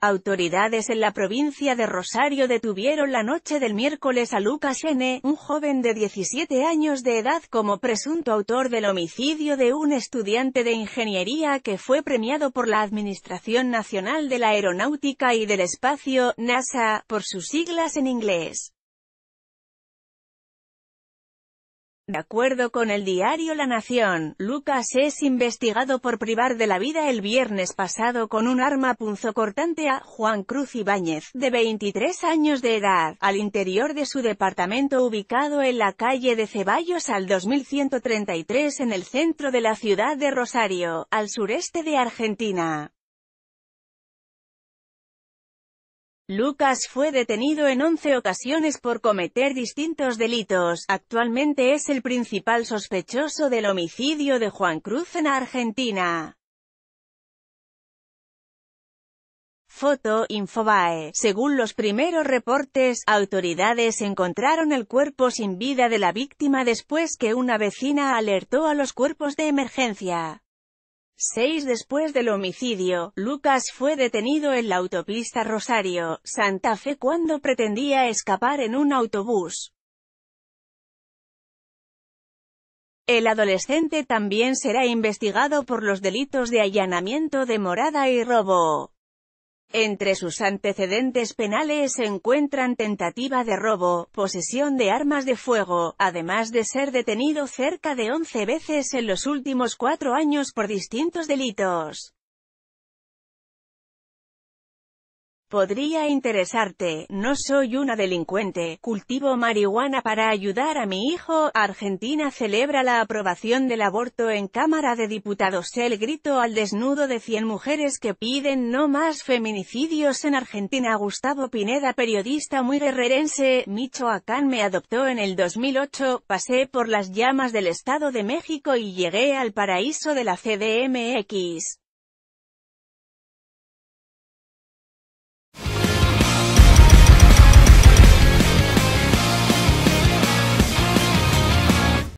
Autoridades en la provincia de Rosario detuvieron la noche del miércoles a Lucas N., un joven de 17 años de edad como presunto autor del homicidio de un estudiante de ingeniería que fue premiado por la Administración Nacional de la Aeronáutica y del Espacio, NASA, por sus siglas en inglés. De acuerdo con el diario La Nación, Lucas es investigado por privar de la vida el viernes pasado con un arma punzocortante a Juan Cruz Ibáñez, de 23 años de edad, al interior de su departamento ubicado en la calle de Ceballos al 2133 en el centro de la ciudad de Rosario, al sureste de Argentina. Lucas fue detenido en 11 ocasiones por cometer distintos delitos, actualmente es el principal sospechoso del homicidio de Juan Cruz en Argentina. Foto, Infobae. Según los primeros reportes, autoridades encontraron el cuerpo sin vida de la víctima después que una vecina alertó a los cuerpos de emergencia. Seis después del homicidio, Lucas fue detenido en la autopista Rosario, Santa Fe cuando pretendía escapar en un autobús. El adolescente también será investigado por los delitos de allanamiento de morada y robo. Entre sus antecedentes penales se encuentran tentativa de robo, posesión de armas de fuego, además de ser detenido cerca de 11 veces en los últimos cuatro años por distintos delitos. Podría interesarte, no soy una delincuente, cultivo marihuana para ayudar a mi hijo. Argentina celebra la aprobación del aborto en Cámara de Diputados. El grito al desnudo de 100 mujeres que piden no más feminicidios en Argentina. Gustavo Pineda, periodista muy guerrerense, Michoacán me adoptó en el 2008, pasé por las llamas del Estado de México y llegué al paraíso de la CDMX.